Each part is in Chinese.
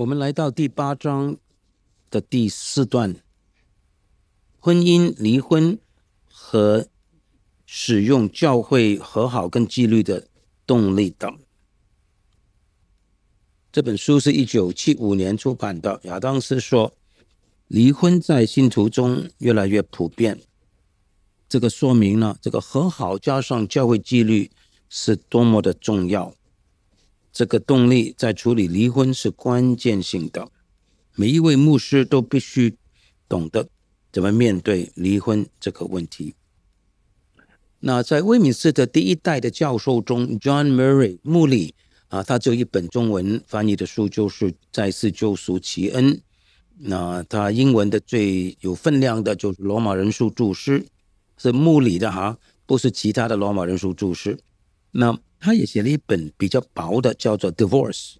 我们来到第八章的第四段，婚姻、离婚和使用教会和好跟纪律的动力等。这本书是一九七五年出版的。亚当斯说，离婚在信徒中越来越普遍，这个说明呢，这个和好加上教会纪律是多么的重要。这个动力在处理离婚是关键性的，每一位牧师都必须懂得怎么面对离婚这个问题。那在威敏斯的第一代的教授中，John Murray 穆里啊，他只有一本中文翻译的书，就是《再次救赎其恩》。那他英文的最有分量的就是《罗马人书注释》，是穆里的哈，不是其他的罗马人书注释。那。他也写了一本比较薄的，叫做《Divorce》，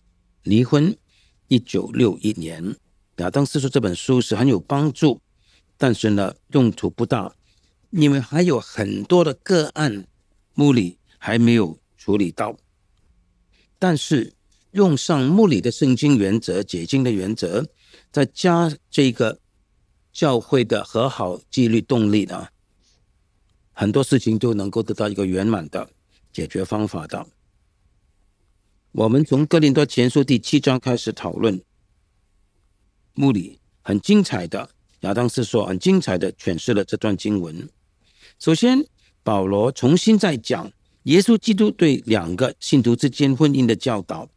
离婚，一九六一年。亚当斯说这本书是很有帮助，但是呢，用途不大，因为还有很多的个案，穆里还没有处理到。但是用上穆里的圣经原则、解经的原则，再加这个教会的和好纪律动力呢，很多事情都能够得到一个圆满的。解决方法的。我们从哥林多前书第七章开始讨论，穆里很精彩的亚当斯说很精彩的诠释了这段经文。首先，保罗重新在讲耶稣基督对两个信徒之间婚姻的教导，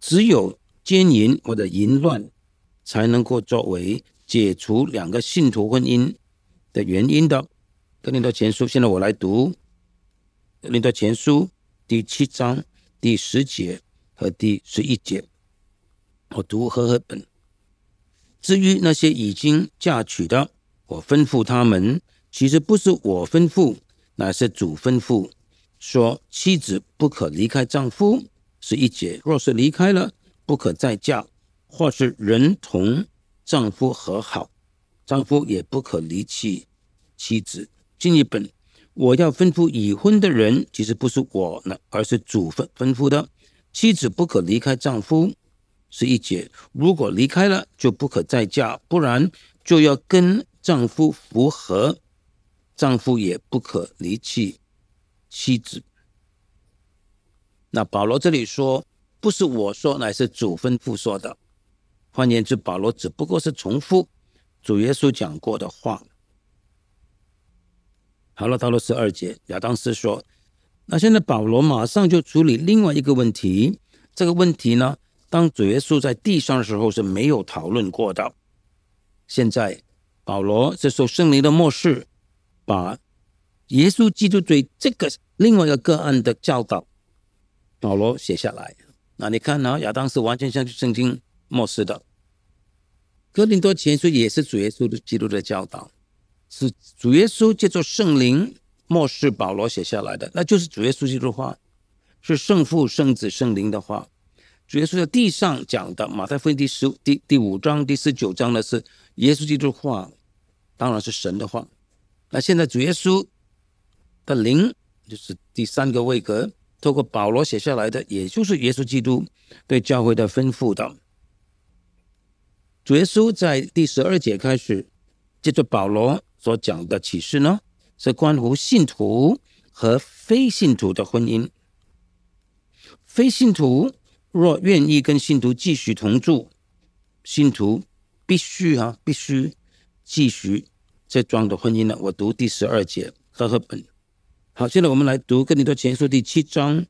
只有奸淫或者淫乱才能够作为解除两个信徒婚姻的原因的。哥林多前书，现在我来读。林德前书第七章第十节和第十一节，我读和合本。至于那些已经嫁娶的，我吩咐他们，其实不是我吩咐，乃是主吩咐，说妻子不可离开丈夫，是一节；若是离开了，不可再嫁，或是仍同丈夫和好，丈夫也不可离弃妻子。进一本我要吩咐已婚的人，其实不是我呢，而是主吩吩咐的。妻子不可离开丈夫，是一节。如果离开了，就不可再嫁，不然就要跟丈夫复合。丈夫也不可离弃妻子。那保罗这里说，不是我说，乃是主吩咐说的。换言之，保罗只不过是重复主耶稣讲过的话。好了，到了十二节，亚当斯说：“那现在保罗马上就处理另外一个问题。这个问题呢，当主耶稣在地上的时候是没有讨论过的。现在保罗接受圣灵的漠视，把耶稣基督对这个另外一个个案的教导，保罗写下来。那你看呢？亚当斯完全相信圣经漠视的，哥林多前书也是主耶稣基督的教导。”是主耶稣借做圣灵，末世保罗写下来的，那就是主耶稣基督话，是圣父、圣子、圣灵的话。主耶稣在地上讲的，马太福音第十、第第五章、第十九章呢，是耶稣基督话，当然是神的话。那现在主耶稣的灵，就是第三个位格，透过保罗写下来的，也就是耶稣基督对教会的吩咐的。主耶稣在第十二节开始，借着保罗。所讲的启示呢，是关乎信徒和非信徒的婚姻。非信徒若愿意跟信徒继续同住，信徒必须啊，必须继续这桩的婚姻呢。我读第十二节，何何本。好，现在我们来读《跟你多前书》第七章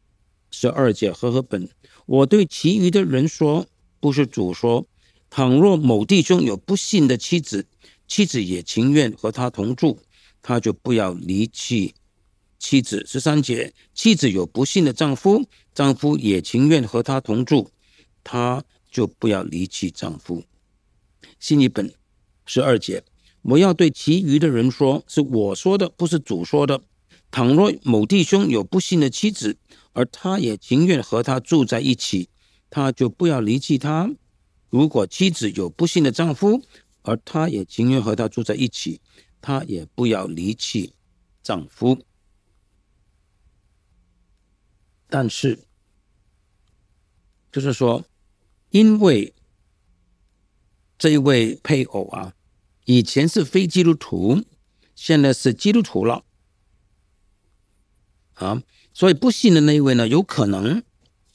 十二节，何何本。我对其余的人说，不是主说，倘若某弟兄有不幸的妻子。妻子也情愿和他同住，他就不要离弃妻子。十三节，妻子有不幸的丈夫，丈夫也情愿和他同住，他就不要离弃丈夫。信一本，十二节，我要对其余的人说，是我说的，不是主说的。倘若某弟兄有不幸的妻子，而他也情愿和他住在一起，他就不要离弃他。如果妻子有不幸的丈夫，而她也情愿和他住在一起，她也不要离弃丈夫。但是，就是说，因为这一位配偶啊，以前是非基督徒，现在是基督徒了，啊，所以不幸的那一位呢，有可能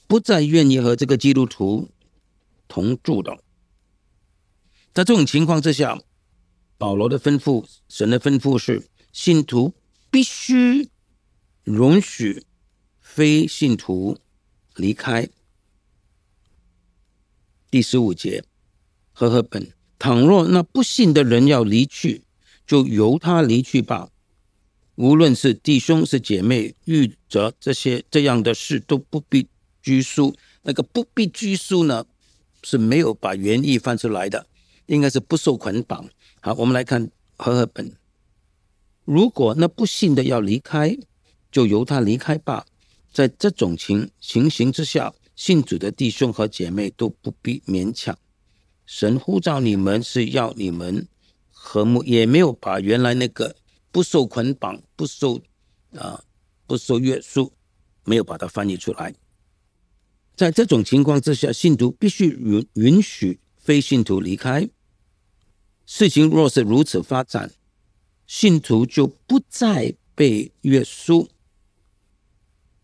不再愿意和这个基督徒同住的。在这种情况之下，保罗的吩咐，神的吩咐是，信徒必须容许非信徒离开。第十五节，和合本：倘若那不信的人要离去，就由他离去吧。无论是弟兄是姐妹，遇着这些这样的事，都不必拘束。那个不必拘束呢，是没有把原意翻出来的。应该是不受捆绑。好，我们来看和合本。如果那不信的要离开，就由他离开吧。在这种情情形之下，信主的弟兄和姐妹都不必勉强。神呼召你们是要你们和睦，也没有把原来那个不受捆绑、不受啊、不受约束，没有把它翻译出来。在这种情况之下，信徒必须允允许非信徒离开。事情若是如此发展，信徒就不再被约束。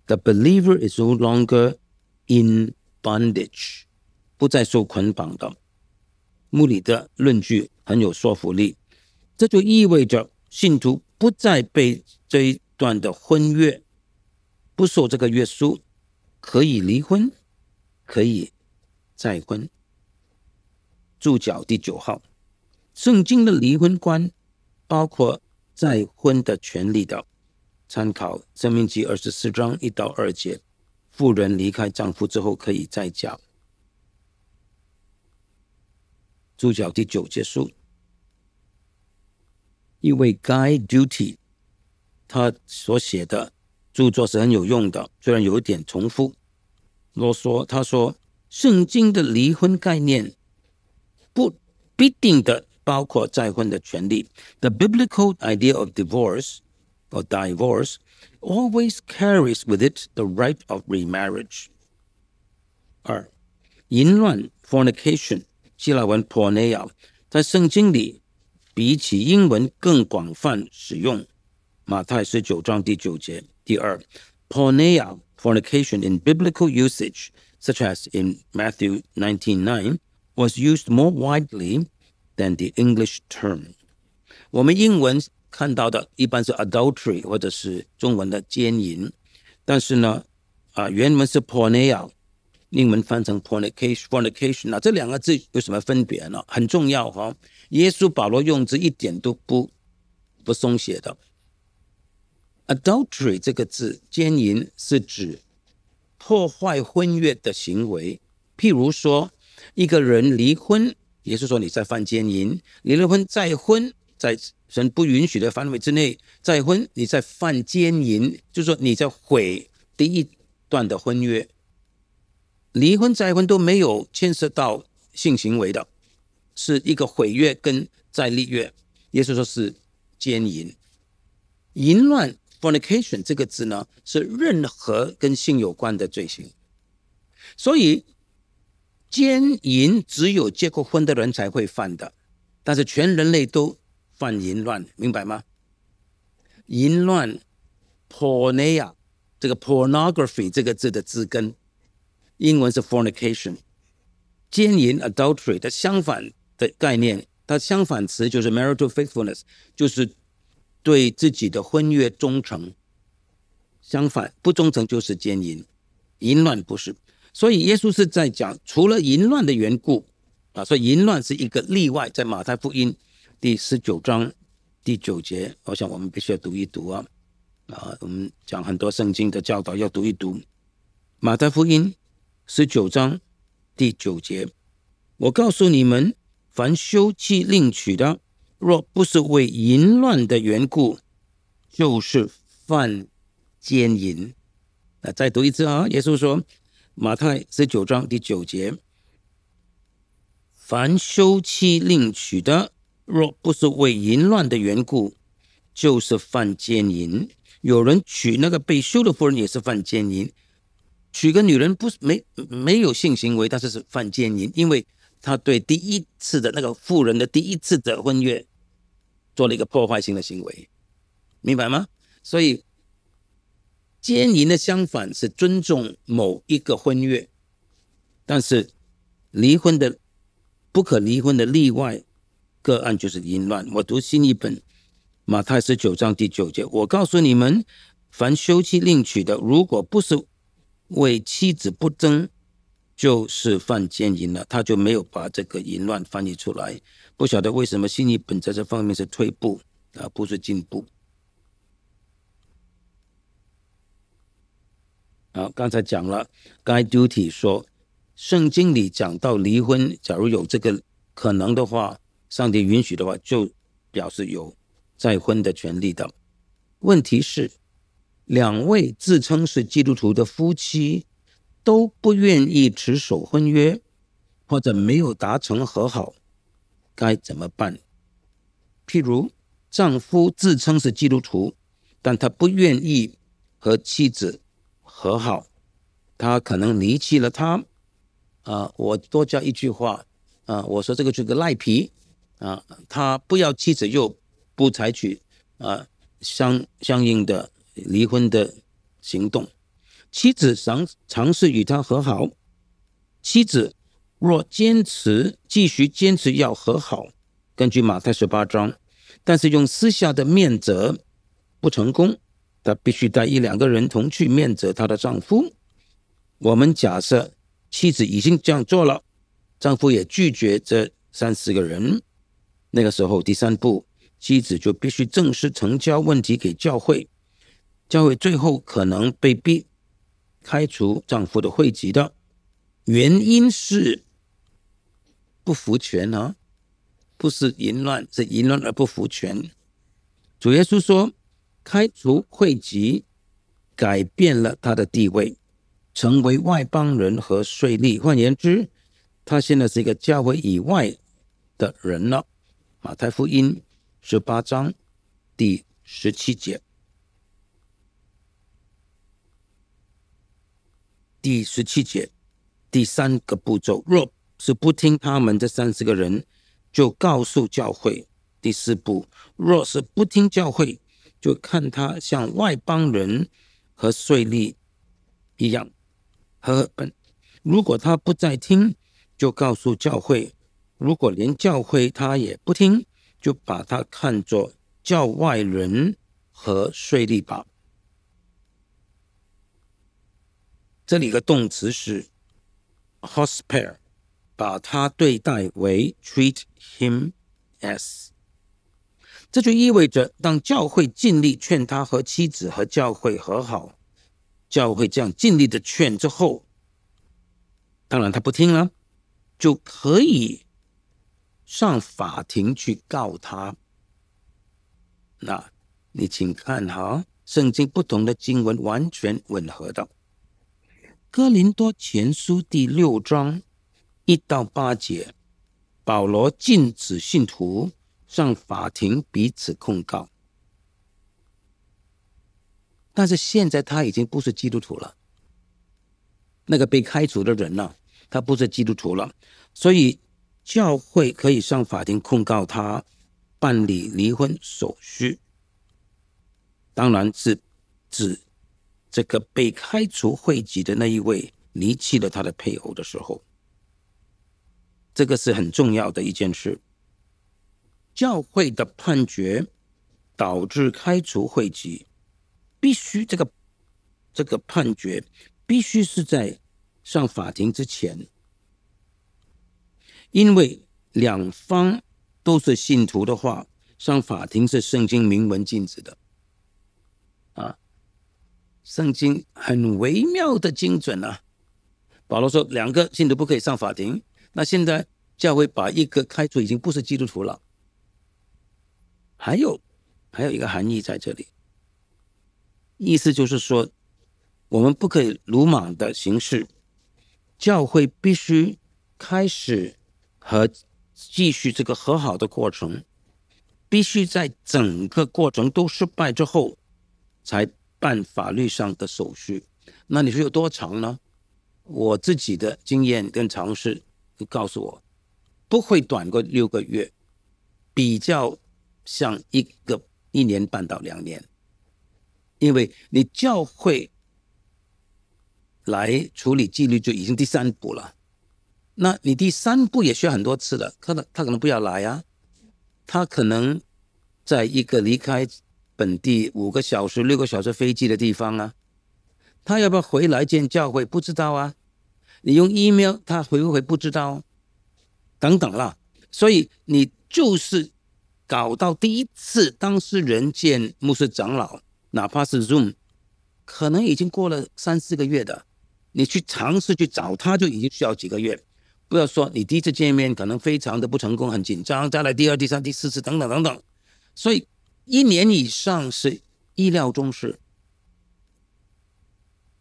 The believer is no longer in bondage，不再受捆绑的。穆里的论据很有说服力，这就意味着信徒不再被这一段的婚约不受这个约束，可以离婚，可以再婚。注脚第九号。圣经的离婚观，包括再婚的权利的参考。生命集二十四章一到二节，妇人离开丈夫之后可以再嫁。主角第九结束。一位 Guide Duty，他所写的著作是很有用的，虽然有一点重复啰嗦。他说，圣经的离婚概念不必定的。包括再婚的权利。The biblical idea of divorce or divorce always carries with it the right of remarriage. 二，淫乱 fornication porneia 在圣经里比起英文更广泛使用。马太十九章第九节。第二，porneia fornication in biblical usage, such as in Matthew 19:9, was used more widely The English term，我们英文看到的一般是 adultery，或者是中文的奸淫，但是呢，啊，原文是 porneia，英文翻成 pornication，pornication 啊，这两个字有什么分别呢？很重要哈，耶稣保罗用字一点都不不松懈的。adultery 这个字，奸淫是指破坏婚约的行为，譬如说一个人离婚。也是说你在犯奸淫，离了婚再婚，在神不允许的范围之内再婚，你在犯奸淫，就是说你在毁第一段的婚约。离婚再婚都没有牵涉到性行为的，是一个毁约跟再立约，也是说是奸淫。淫乱 （fornication） 这个字呢，是任何跟性有关的罪行，所以。奸淫只有结过婚的人才会犯的，但是全人类都犯淫乱，明白吗？淫乱 （pornia） 这个 pornography 这个字的字根，英文是 fornication，奸淫 （adultery） 的相反的概念，它相反词就是 marital faithfulness，就是对自己的婚约忠诚。相反，不忠诚就是奸淫，淫乱不是。所以耶稣是在讲，除了淫乱的缘故，啊，所以淫乱是一个例外。在马太福音第十九章第九节，我想我们必须要读一读啊，啊，我们讲很多圣经的教导要读一读。马太福音十九章第九节，我告诉你们，凡休妻另娶的，若不是为淫乱的缘故，就是犯奸淫。那再读一次啊，耶稣说。马太十九章第九节：凡休妻另娶的，若不是为淫乱的缘故，就是犯奸淫。有人娶那个被休的夫人，也是犯奸淫。娶个女人不是没没有性行为，但是是犯奸淫，因为他对第一次的那个妇人的第一次的婚约做了一个破坏性的行为，明白吗？所以。奸淫的相反是尊重某一个婚约，但是离婚的不可离婚的例外个案就是淫乱。我读新译本马太十九章第九节，我告诉你们，凡休妻另娶的，如果不是为妻子不争，就是犯奸淫了。他就没有把这个淫乱翻译出来，不晓得为什么新译本在这方面是退步啊，不是进步。啊，刚才讲了，该 duty 说，圣经里讲到离婚，假如有这个可能的话，上帝允许的话，就表示有再婚的权利的。问题是，两位自称是基督徒的夫妻都不愿意持守婚约，或者没有达成和好，该怎么办？譬如，丈夫自称是基督徒，但他不愿意和妻子。和好，他可能离弃了他，啊，我多加一句话，啊，我说这个是个赖皮，啊，他不要妻子又不采取啊相相应的离婚的行动，妻子尝尝试与他和好，妻子若坚持继续坚持要和好，根据马太十八章，但是用私下的面责不成功。她必须带一两个人同去面责她的丈夫。我们假设妻子已经这样做了，丈夫也拒绝这三四个人。那个时候，第三步，妻子就必须正式呈交问题给教会。教会最后可能被逼开除丈夫的会籍的，原因是不服权啊，不是淫乱，是淫乱而不服权。主耶稣说。开除会籍，改变了他的地位，成为外邦人和税吏。换言之，他现在是一个教会以外的人了。马太福音十八章第十七节，第十七节第三个步骤，若是不听他们这三十个人，就告诉教会。第四步，若是不听教会。就看他像外邦人和税吏一样，和本。如果他不再听，就告诉教会；如果连教会他也不听，就把他看作教外人和税吏吧。这里的动词是 h o s p i r l 把他对待为 treat him as。这就意味着，当教会尽力劝他和妻子和教会和好，教会这样尽力的劝之后，当然他不听了，就可以上法庭去告他。那，你请看哈，圣经不同的经文完全吻合的，《哥林多前书》第六章一到八节，保罗禁止信徒。上法庭彼此控告，但是现在他已经不是基督徒了。那个被开除的人呢，他不是基督徒了，所以教会可以上法庭控告他办理离婚手续。当然是指这个被开除会籍的那一位离弃了他的配偶的时候，这个是很重要的一件事。教会的判决导致开除会籍，必须这个这个判决必须是在上法庭之前，因为两方都是信徒的话，上法庭是圣经明文禁止的。啊，圣经很微妙的精准啊！保罗说，两个信徒不可以上法庭。那现在教会把一个开除，已经不是基督徒了。还有，还有一个含义在这里，意思就是说，我们不可以鲁莽的行事，教会必须开始和继续这个和好的过程，必须在整个过程都失败之后，才办法律上的手续。那你说有多长呢？我自己的经验跟试就告诉我，不会短过六个月，比较。像一个一年半到两年，因为你教会来处理纪律就已经第三步了，那你第三步也需要很多次的，可能他可能不要来啊，他可能在一个离开本地五个小时、六个小时飞机的地方啊，他要不要回来见教会不知道啊，你用 email 他回不回不知道，等等啦，所以你就是。搞到第一次当事人见牧师长老，哪怕是 Zoom，可能已经过了三四个月的，你去尝试去找他就已经需要几个月。不要说你第一次见面可能非常的不成功，很紧张，再来第二、第三、第四次等等等等，所以一年以上是意料中事，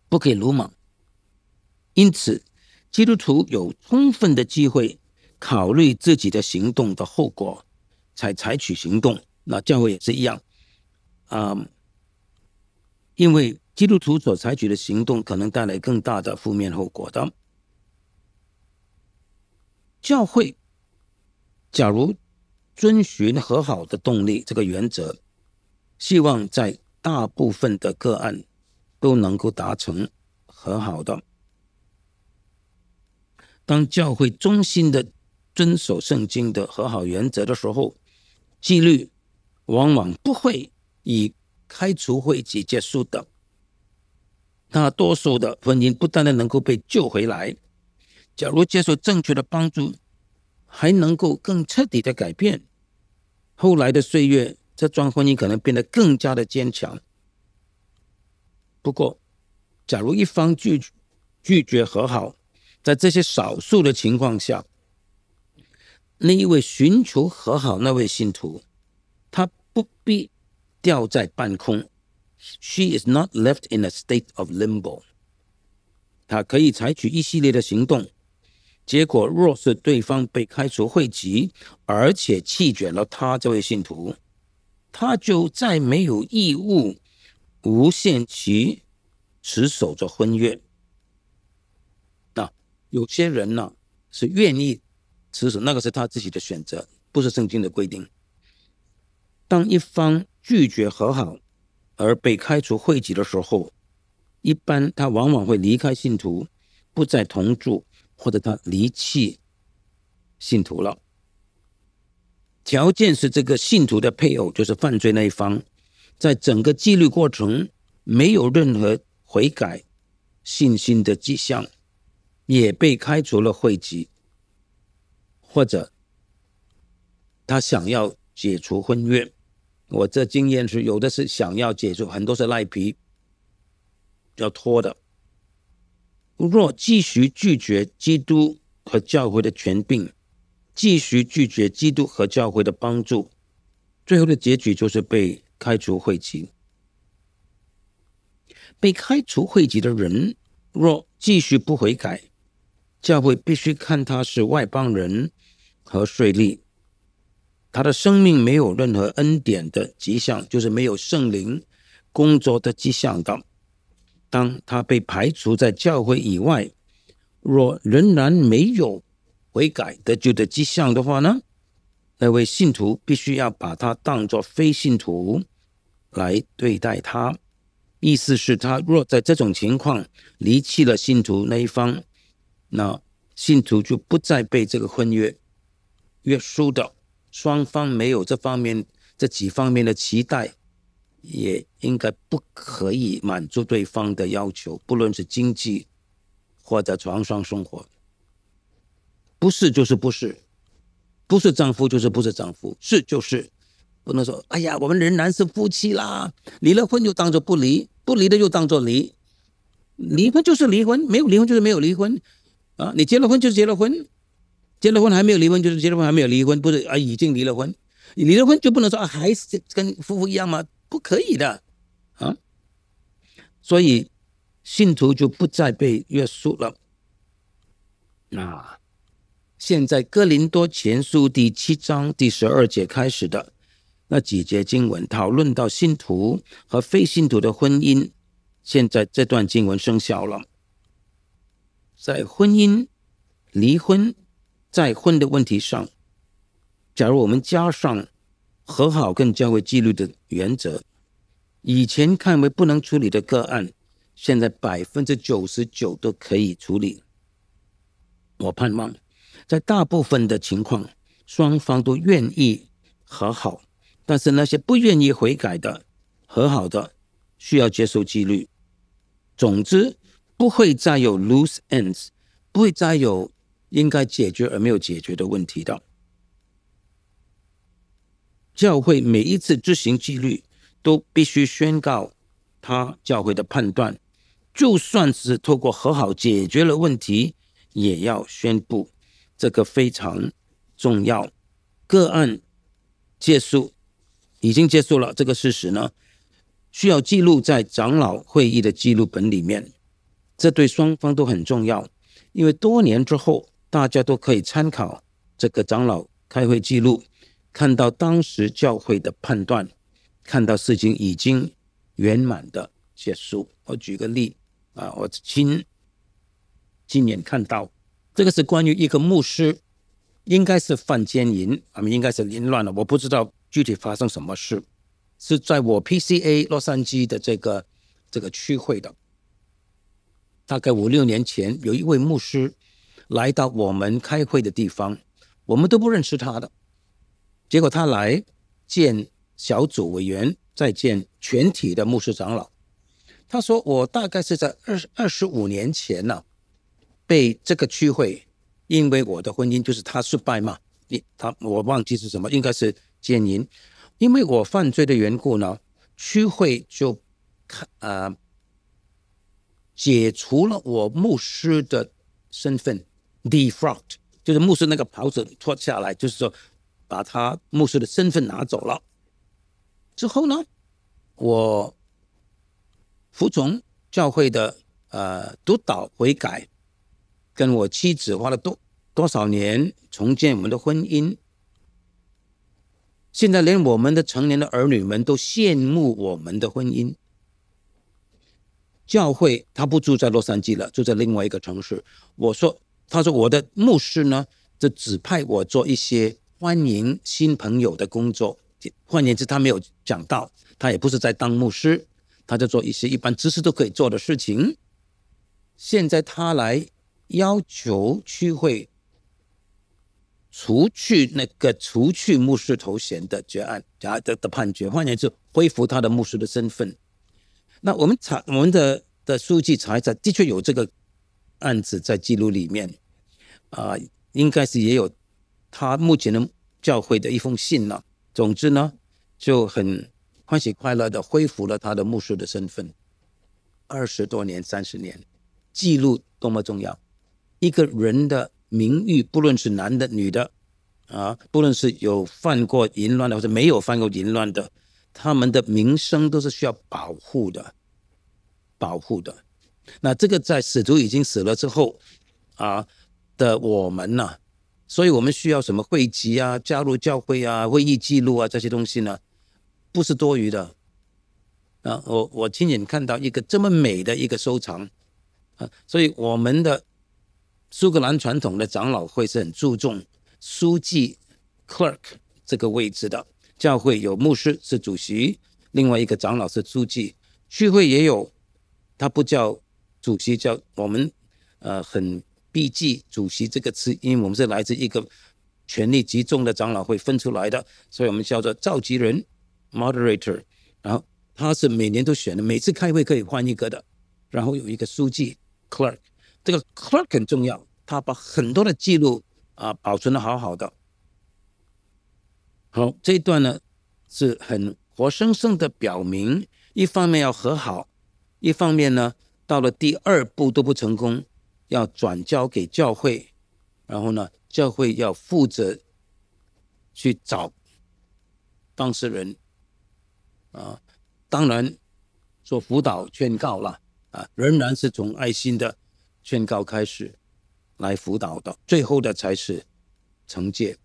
不给鲁莽。因此，基督徒有充分的机会考虑自己的行动的后果。才采取行动，那教会也是一样，啊，因为基督徒所采取的行动可能带来更大的负面后果的。教会假如遵循和好的动力这个原则，希望在大部分的个案都能够达成和好的。当教会衷心的遵守圣经的和好原则的时候，纪律往往不会以开除会籍结束的。大多数的婚姻不单的能够被救回来，假如接受正确的帮助，还能够更彻底的改变。后来的岁月，这桩婚姻可能变得更加的坚强。不过，假如一方拒拒绝和好，在这些少数的情况下。那一位寻求和好那位信徒，他不必吊在半空。She is not left in a state of limbo。他可以采取一系列的行动。结果若是对方被开除会籍，而且弃绝了他这位信徒，他就再没有义务无限期持守着婚约。那有些人呢，是愿意。其实那个是他自己的选择，不是圣经的规定。当一方拒绝和好而被开除会籍的时候，一般他往往会离开信徒，不再同住，或者他离弃信徒了。条件是，这个信徒的配偶就是犯罪那一方，在整个纪律过程没有任何悔改信心的迹象，也被开除了会籍。或者他想要解除婚约，我这经验是有的是想要解除，很多是赖皮要拖的。若继续拒绝基督和教会的权柄，继续拒绝基督和教会的帮助，最后的结局就是被开除会籍。被开除会籍的人，若继续不悔改，教会必须看他是外邦人。和税利，他的生命没有任何恩典的迹象，就是没有圣灵工作的迹象的。当他被排除在教会以外，若仍然没有悔改得救的迹象的话呢？那位信徒必须要把他当作非信徒来对待他。意思是，他若在这种情况离弃了信徒那一方，那信徒就不再被这个婚约。约束的双方没有这方面这几方面的期待，也应该不可以满足对方的要求，不论是经济或者床上生活。不是就是不是，不是丈夫就是不是丈夫，是就是，不能说哎呀，我们仍然是夫妻啦。离了婚就当做不离，不离的就当做离，离婚就是离婚，没有离婚就是没有离婚。啊，你结了婚就是结了婚。结了婚还没有离婚，就是结了婚还没有离婚，不是啊？已经离了婚，离了婚就不能说啊，还是跟夫妇一样吗？不可以的，啊！所以信徒就不再被约束了。那现在《哥林多前书》第七章第十二节开始的那几节经文，讨论到信徒和非信徒的婚姻。现在这段经文生效了，在婚姻离婚。在婚的问题上，假如我们加上和好更加会纪律的原则，以前看为不能处理的个案，现在百分之九十九都可以处理。我盼望在大部分的情况，双方都愿意和好，但是那些不愿意悔改的和好的，需要接受纪律。总之，不会再有 loose ends，不会再有。应该解决而没有解决的问题的教会，每一次执行纪律都必须宣告他教会的判断。就算是透过和好解决了问题，也要宣布这个非常重要个案结束，已经结束了这个事实呢，需要记录在长老会议的记录本里面。这对双方都很重要，因为多年之后。大家都可以参考这个长老开会记录，看到当时教会的判断，看到事情已经圆满的结束。我举个例啊，我亲亲眼看到，这个是关于一个牧师，应该是犯奸淫，啊，应该是凌乱了，我不知道具体发生什么事，是在我 PCA 洛杉矶的这个这个区会的，大概五六年前，有一位牧师。来到我们开会的地方，我们都不认识他的。结果他来见小组委员，再见全体的牧师长老。他说：“我大概是在二二十五年前呢，被这个区会，因为我的婚姻就是他失败嘛，你他我忘记是什么，应该是戒淫，因为我犯罪的缘故呢，区会就看啊，解除了我牧师的身份。” defrock 就是牧师那个袍子脱下来，就是说把他牧师的身份拿走了。之后呢，我服从教会的呃督导悔改，跟我妻子花了多多少年重建我们的婚姻。现在连我们的成年的儿女们都羡慕我们的婚姻。教会他不住在洛杉矶了，住在另外一个城市。我说。他说：“我的牧师呢？就指派我做一些欢迎新朋友的工作。换言之，他没有讲到，他也不是在当牧师，他在做一些一般知识都可以做的事情。现在他来要求区会除去那个除去牧师头衔的决案，加的的判决，换言之，恢复他的牧师的身份。那我们查我们的的书记查一查，的确有这个案子在记录里面。”啊，应该是也有他目前的教会的一封信呢。总之呢，就很欢喜快乐的恢复了他的牧师的身份。二十多年、三十年，记录多么重要！一个人的名誉，不论是男的、女的，啊，不论是有犯过淫乱的，或者没有犯过淫乱的，他们的名声都是需要保护的，保护的。那这个在使徒已经死了之后，啊。的我们呐，所以我们需要什么汇集啊、加入教会啊、会议记录啊这些东西呢？不是多余的。啊，我我亲眼看到一个这么美的一个收藏，啊，所以我们的苏格兰传统的长老会是很注重书记 （clerk） 这个位置的。教会有牧师是主席，另外一个长老是书记。聚会也有，他不叫主席，叫我们呃很。BG 主席这个词，因为我们是来自一个权力集中的长老会分出来的，所以我们叫做召集人 （Moderator）。然后他是每年都选的，每次开会可以换一个的。然后有一个书记 （Clerk），这个 Clerk 很重要，他把很多的记录啊保存的好好的。好，这一段呢是很活生生的表明，一方面要和好，一方面呢到了第二步都不成功。要转交给教会，然后呢，教会要负责去找当事人，啊，当然做辅导劝告了，啊，仍然是从爱心的劝告开始来辅导的，最后的才是惩戒。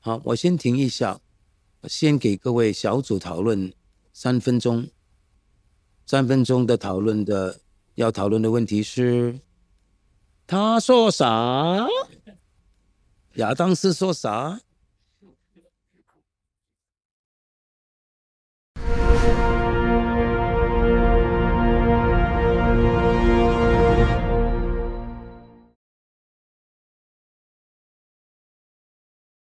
好，我先停一下，先给各位小组讨论三分钟，三分钟的讨论的。要讨论的问题是，他说啥？亚当斯说啥？